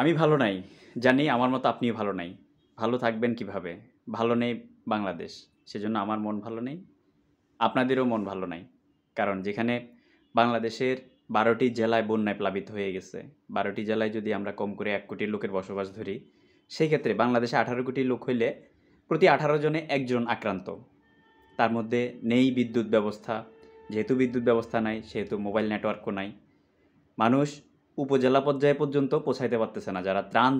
আমি ভালো নাই জানি আমার মতো আপনিও ভালো নাই ভালো থাকবেন কিভাবে ভালো নেই বাংলাদেশ সেজন্য আমার মন ভালো নেই আপনাদেরও মন ভালো নাই কারণ যেখানে বাংলাদেশের বারোটি জেলায় বন্যায় প্লাবিত হয়ে গেছে বারোটি জেলায় যদি আমরা কম করে এক কোটি লোকের বসবাস ধরি সেই ক্ষেত্রে বাংলাদেশে আঠারো কোটি লোক হইলে প্রতি আঠারো জনে একজন আক্রান্ত তার মধ্যে নেই বিদ্যুৎ ব্যবস্থা যেহেতু বিদ্যুৎ ব্যবস্থা নাই সেহেতু মোবাইল নেটওয়ার্কও নাই মানুষ উপজেলা পর্যায়ে পর্যন্ত পৌঁছাইতে পারতেছে না যারা ত্রাণ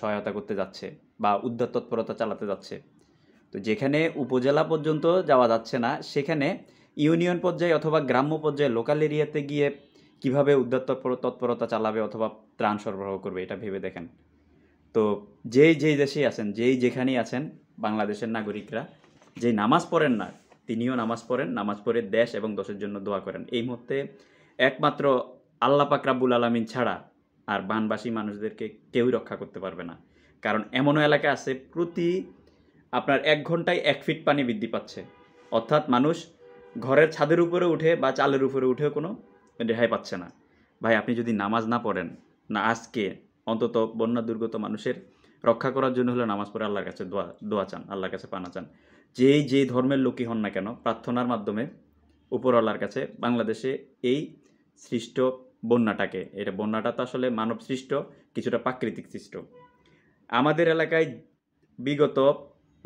সহায়তা করতে যাচ্ছে বা উদ্ধার তৎপরতা চালাতে যাচ্ছে তো যেখানে উপজেলা পর্যন্ত যাওয়া যাচ্ছে না সেখানে ইউনিয়ন পর্যায়ে অথবা গ্রাম্য পর্যায়ে লোকাল এরিয়াতে গিয়ে কিভাবে উদ্ধার তৎপর তৎপরতা চালাবে অথবা ত্রাণ সরবরাহ করবে এটা ভেবে দেখেন তো যেই যেই দেশেই আছেন যেই যেখানেই আছেন বাংলাদেশের নাগরিকরা যে নামাজ পড়েন না তিনিও নামাজ পড়েন নামাজ পড়ে দেশ এবং দশের জন্য দোয়া করেন এই মুহূর্তে একমাত্র আল্লাহ পাক রাব্বুল আলমিন ছাড়া আর বানবাসী মানুষদেরকে কেউই রক্ষা করতে পারবে না কারণ এমনও এলাকা আছে প্রতি আপনার এক ঘন্টায় এক ফিট পানি বৃদ্ধি পাচ্ছে অর্থাৎ মানুষ ঘরের ছাদের উপরে উঠে বা চালের উপরে উঠেও কোনো রেহাই পাচ্ছে না ভাই আপনি যদি নামাজ না পড়েন না আজকে অন্তত বন্যা দুর্গত মানুষের রক্ষা করার জন্য হলে নামাজ পড়ে আল্লাহর কাছে দোয়া দোয়া চান আল্লাহর কাছে পানা চান যেই যে ধর্মের লোকই হন না কেন প্রার্থনার মাধ্যমে উপরওয়ালার কাছে বাংলাদেশে এই সৃষ্ট বন্যাটাকে এটা বন্যাটা তো আসলে মানবসৃষ্ট কিছুটা প্রাকৃতিক সৃষ্ট আমাদের এলাকায় বিগত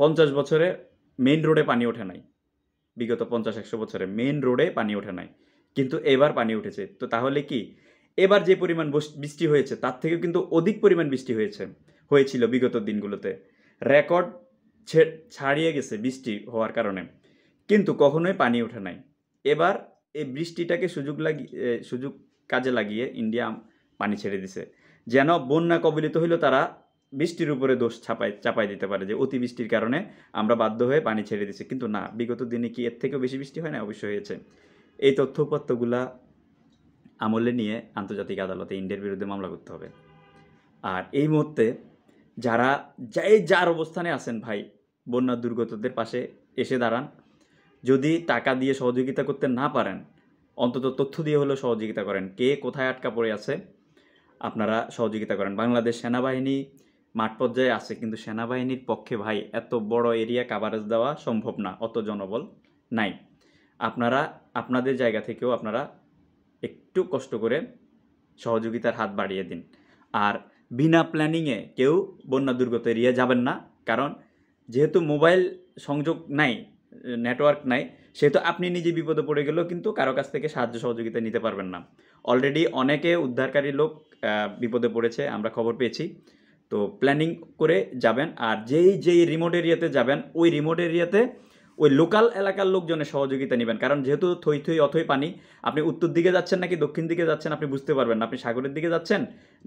পঞ্চাশ বছরে মেন রোডে পানি ওঠে নাই বিগত পঞ্চাশ একশো বছরে মেন রোডে পানি ওঠে নাই কিন্তু এবার পানি উঠেছে তো তাহলে কি এবার যে পরিমাণ বৃষ্টি হয়েছে তার থেকেও কিন্তু অধিক পরিমাণ বৃষ্টি হয়েছে হয়েছিল বিগত দিনগুলোতে রেকর্ড ছাড়িয়ে গেছে বৃষ্টি হওয়ার কারণে কিন্তু কখনোই পানি ওঠে নাই এবার এই বৃষ্টিটাকে সুযোগ লাগিয়ে সুযোগ কাজে লাগিয়ে ইন্ডিয়া পানি ছেড়ে দিছে যেন বন্যা কবলিত হইলেও তারা বৃষ্টির উপরে দোষ ছাপাই চাপাই দিতে পারে যে অতি বৃষ্টির কারণে আমরা বাধ্য হয়ে পানি ছেড়ে দিছি কিন্তু না বিগত দিনে কি এর থেকেও বেশি বৃষ্টি হয় না অবশ্যই হয়েছে এই তথ্য উপাত্তগুলা আমলে নিয়ে আন্তর্জাতিক আদালতে ইন্ডিয়ার বিরুদ্ধে মামলা করতে হবে আর এই মুহূর্তে যারা যাই যার অবস্থানে আছেন ভাই বন্যা দুর্গতদের পাশে এসে দাঁড়ান যদি টাকা দিয়ে সহযোগিতা করতে না পারেন অন্তত তথ্য দিয়ে হলেও সহযোগিতা করেন কে কোথায় আটকা পড়ে আছে আপনারা সহযোগিতা করেন বাংলাদেশ সেনাবাহিনী মাঠ পর্যায়ে আছে কিন্তু সেনাবাহিনীর পক্ষে ভাই এত বড় এরিয়া কাভারেজ দেওয়া সম্ভব না অত জনবল নাই আপনারা আপনাদের জায়গা থেকেও আপনারা একটু কষ্ট করে সহযোগিতার হাত বাড়িয়ে দিন আর বিনা প্ল্যানিংয়ে কেউ বন্যা দুর্গত এরিয়া যাবেন না কারণ যেহেতু মোবাইল সংযোগ নাই নেটওয়ার্ক নাই সে তো আপনি নিজে বিপদে পড়ে গেলেও কিন্তু কারো কাছ থেকে সাহায্য সহযোগিতা নিতে পারবেন না অলরেডি অনেকে উদ্ধারকারী লোক বিপদে পড়েছে আমরা খবর পেয়েছি তো প্ল্যানিং করে যাবেন আর যেই যেই রিমোট এরিয়াতে যাবেন ওই রিমোট এরিয়াতে ওই লোকাল এলাকার লোকজনের সহযোগিতা নেবেন কারণ যেহেতু থই থই অথই পানি আপনি উত্তর দিকে যাচ্ছেন নাকি দক্ষিণ দিকে যাচ্ছেন আপনি বুঝতে পারবেন না আপনি সাগরের দিকে যাচ্ছেন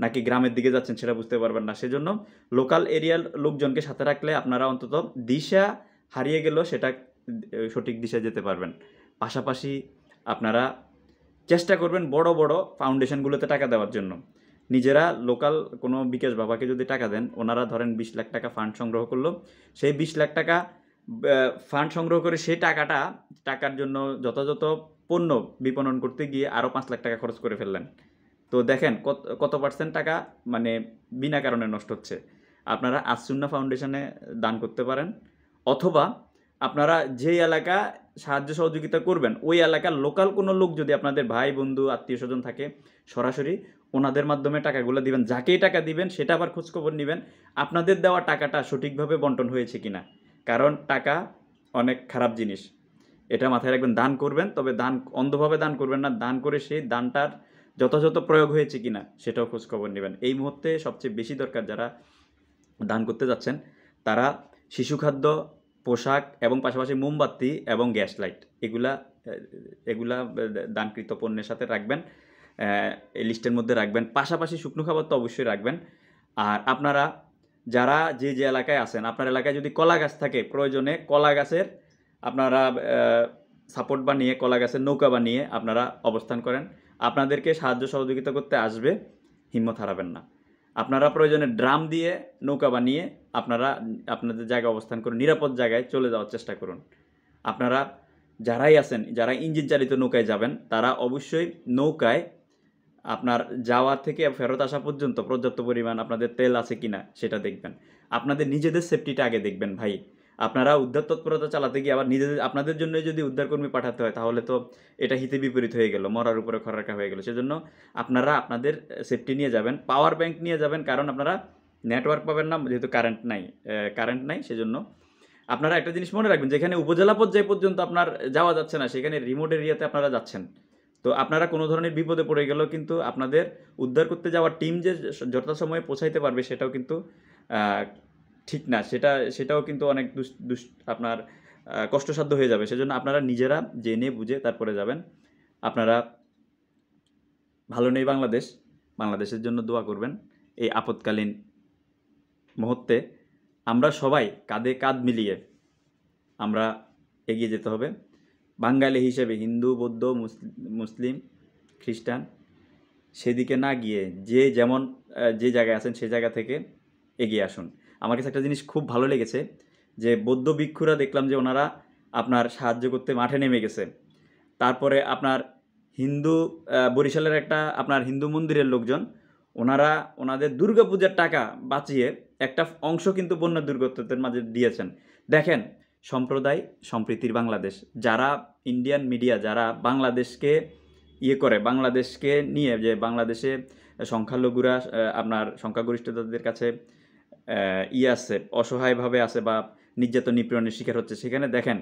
নাকি গ্রামের দিকে যাচ্ছেন সেটা বুঝতে পারবেন না সেজন্য লোকাল এরিয়ার লোকজনকে সাথে রাখলে আপনারা অন্তত দিশা হারিয়ে গেলেও সেটা সঠিক দিশায় যেতে পারবেন পাশাপাশি আপনারা চেষ্টা করবেন বড় বড় ফাউন্ডেশনগুলোতে টাকা দেওয়ার জন্য নিজেরা লোকাল কোনো বিকাশ বাবাকে যদি টাকা দেন ওনারা ধরেন বিশ লাখ টাকা ফান্ড সংগ্রহ করলো সেই বিশ লাখ টাকা ফান্ড সংগ্রহ করে সেই টাকাটা টাকার জন্য যথাযথ পণ্য বিপণন করতে গিয়ে আরও পাঁচ লাখ টাকা খরচ করে ফেললেন তো দেখেন কত কত পার্সেন্ট টাকা মানে বিনা কারণে নষ্ট হচ্ছে আপনারা আসুন্না ফাউন্ডেশনে দান করতে পারেন অথবা আপনারা যেই এলাকা সাহায্য সহযোগিতা করবেন ওই এলাকার লোকাল কোনো লোক যদি আপনাদের ভাই বন্ধু আত্মীয় স্বজন থাকে সরাসরি ওনাদের মাধ্যমে টাকাগুলো দিবেন যাকেই টাকা দিবেন সেটা আবার খোঁজখবর নেবেন আপনাদের দেওয়া টাকাটা সঠিকভাবে বন্টন হয়েছে কিনা কারণ টাকা অনেক খারাপ জিনিস এটা মাথায় রাখবেন দান করবেন তবে দান অন্ধভাবে দান করবেন না দান করে সেই দানটার যথাযথ প্রয়োগ হয়েছে কিনা সেটাও খোঁজখবর নেবেন এই মুহূর্তে সবচেয়ে বেশি দরকার যারা দান করতে যাচ্ছেন তারা শিশু খাদ্য পোশাক এবং পাশাপাশি মোমবাতি এবং গ্যাস লাইট এগুলা এগুলা দানকৃত পণ্যের সাথে রাখবেন এই লিস্টের মধ্যে রাখবেন পাশাপাশি শুকনো খাবার তো অবশ্যই রাখবেন আর আপনারা যারা যে যে এলাকায় আছেন আপনার এলাকায় যদি কলা গাছ থাকে প্রয়োজনে কলা গাছের আপনারা সাপোর্ট বানিয়ে কলা গাছের নৌকা বানিয়ে আপনারা অবস্থান করেন আপনাদেরকে সাহায্য সহযোগিতা করতে আসবে হিম্মত হারাবেন না আপনারা প্রয়োজনে ড্রাম দিয়ে নৌকা বানিয়ে আপনারা আপনাদের জায়গায় অবস্থান করুন নিরাপদ জায়গায় চলে যাওয়ার চেষ্টা করুন আপনারা যারাই আছেন যারা ইঞ্জিন চালিত নৌকায় যাবেন তারা অবশ্যই নৌকায় আপনার যাওয়া থেকে ফেরত আসা পর্যন্ত পর্যাপ্ত পরিমাণ আপনাদের তেল আছে কিনা সেটা দেখবেন আপনাদের নিজেদের সেফটিটা আগে দেখবেন ভাই আপনারা উদ্ধার তৎপরতা চালাতে গিয়ে আবার নিজেদের আপনাদের জন্য যদি উদ্ধারকর্মী পাঠাতে হয় তাহলে তো এটা হিতে বিপরীত হয়ে গেল মরার উপরে খরাকা হয়ে গেল সেজন্য আপনারা আপনাদের সেফটি নিয়ে যাবেন পাওয়ার ব্যাংক নিয়ে যাবেন কারণ আপনারা নেটওয়ার্ক পাবেন না যেহেতু কারেন্ট নাই কারেন্ট নাই সেজন্য আপনারা একটা জিনিস মনে রাখবেন যেখানে উপজেলা পর্যায় পর্যন্ত আপনার যাওয়া যাচ্ছে না সেখানে রিমোট এরিয়াতে আপনারা যাচ্ছেন তো আপনারা কোনো ধরনের বিপদে পড়ে গেলেও কিন্তু আপনাদের উদ্ধার করতে যাওয়ার টিম যে যথাসময়ে পৌঁছাইতে পারবে সেটাও কিন্তু ঠিক না সেটা সেটাও কিন্তু অনেক দুষ আপনার কষ্টসাধ্য হয়ে যাবে সেজন্য আপনারা নিজেরা জেনে বুঝে তারপরে যাবেন আপনারা ভালো নেই বাংলাদেশ বাংলাদেশের জন্য দোয়া করবেন এই আপতকালীন মুহূর্তে আমরা সবাই কাঁধে কাঁধ মিলিয়ে আমরা এগিয়ে যেতে হবে বাঙালি হিসেবে হিন্দু বৌদ্ধ মুসলিম খ্রিস্টান সেদিকে না গিয়ে যে যেমন যে জায়গায় আছেন সে জায়গা থেকে এগিয়ে আসুন আমার কাছে একটা জিনিস খুব ভালো লেগেছে যে বৌদ্ধ ভিক্ষুরা দেখলাম যে ওনারা আপনার সাহায্য করতে মাঠে নেমে গেছে তারপরে আপনার হিন্দু বরিশালের একটা আপনার হিন্দু মন্দিরের লোকজন ওনারা ওনাদের দুর্গাপূজার টাকা বাঁচিয়ে একটা অংশ কিন্তু বন্যা দুর্গতদের মাঝে দিয়েছেন দেখেন সম্প্রদায় সম্প্রীতির বাংলাদেশ যারা ইন্ডিয়ান মিডিয়া যারা বাংলাদেশকে ইয়ে করে বাংলাদেশকে নিয়ে যে বাংলাদেশে সংখ্যালঘুরা আপনার সংখ্যাগরিষ্ঠতাদের কাছে ই আছে অসহায়ভাবে আছে বা নির্যাতন নিপীড়নের শিকার হচ্ছে সেখানে দেখেন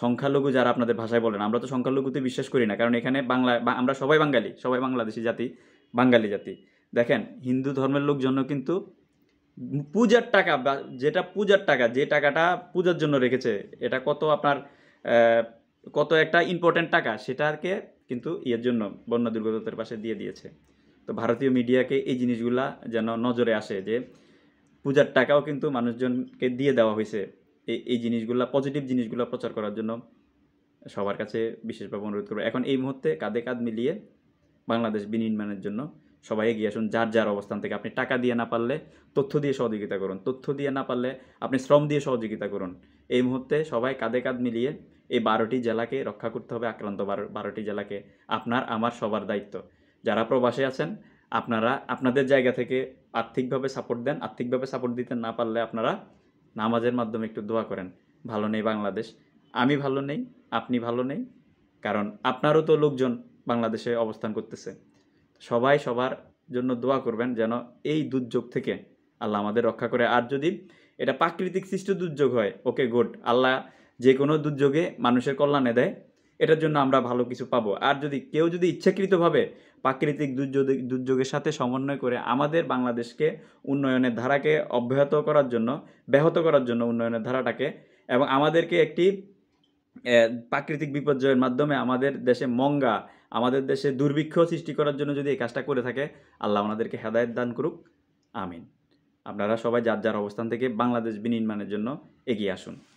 সংখ্যালঘু যারা আপনাদের ভাষায় বলেন আমরা তো সংখ্যালঘুতে বিশ্বাস করি না কারণ এখানে বাংলা আমরা সবাই বাঙালি সবাই বাংলাদেশি জাতি বাঙালি জাতি দেখেন হিন্দু ধর্মের লোকজন কিন্তু পূজার টাকা বা যেটা পূজার টাকা যে টাকাটা পূজার জন্য রেখেছে এটা কত আপনার কত একটা ইম্পর্টেন্ট টাকা সেটাকে কিন্তু ইয়ের জন্য বন্যা দুর্গতদের পাশে দিয়ে দিয়েছে তো ভারতীয় মিডিয়াকে এই জিনিসগুলা যেন নজরে আসে যে পূজার টাকাও কিন্তু মানুষজনকে দিয়ে দেওয়া হয়েছে এই এই জিনিসগুলা পজিটিভ জিনিসগুলো প্রচার করার জন্য সবার কাছে বিশেষভাবে অনুরোধ করবো এখন এই মুহূর্তে কাঁধে কাঁধ মিলিয়ে বাংলাদেশ বিনির্মাণের জন্য সবাই এগিয়ে আসুন যার যার অবস্থান থেকে আপনি টাকা দিয়ে না পারলে তথ্য দিয়ে সহযোগিতা করুন তথ্য দিয়ে না পারলে আপনি শ্রম দিয়ে সহযোগিতা করুন এই মুহূর্তে সবাই কাঁধে কাঁধ মিলিয়ে এই বারোটি জেলাকে রক্ষা করতে হবে আক্রান্ত বারোটি জেলাকে আপনার আমার সবার দায়িত্ব যারা প্রবাসে আছেন আপনারা আপনাদের জায়গা থেকে আর্থিকভাবে সাপোর্ট দেন আর্থিকভাবে সাপোর্ট দিতে না পারলে আপনারা নামাজের মাধ্যমে একটু দোয়া করেন ভালো নেই বাংলাদেশ আমি ভালো নেই আপনি ভালো নেই কারণ আপনারও তো লোকজন বাংলাদেশে অবস্থান করতেছে সবাই সবার জন্য দোয়া করবেন যেন এই দুর্যোগ থেকে আল্লাহ আমাদের রক্ষা করে আর যদি এটা প্রাকৃতিক সৃষ্ট দুর্যোগ হয় ওকে গুড আল্লাহ যে কোনো দুর্যোগে মানুষের কল্যাণে দেয় এটার জন্য আমরা ভালো কিছু পাবো আর যদি কেউ যদি ইচ্ছাকৃতভাবে প্রাকৃতিক দুর্যোগ দুর্যোগের সাথে সমন্বয় করে আমাদের বাংলাদেশকে উন্নয়নের ধারাকে অব্যাহত করার জন্য ব্যাহত করার জন্য উন্নয়নের ধারাটাকে এবং আমাদেরকে একটি প্রাকৃতিক বিপর্যয়ের মাধ্যমে আমাদের দেশে মঙ্গা আমাদের দেশে দুর্ভিক্ষ সৃষ্টি করার জন্য যদি এই কাজটা করে থাকে আল্লাহ ওনাদেরকে হেদায়ত দান করুক আমিন আপনারা সবাই যার যার অবস্থান থেকে বাংলাদেশ বিনির্মাণের জন্য এগিয়ে আসুন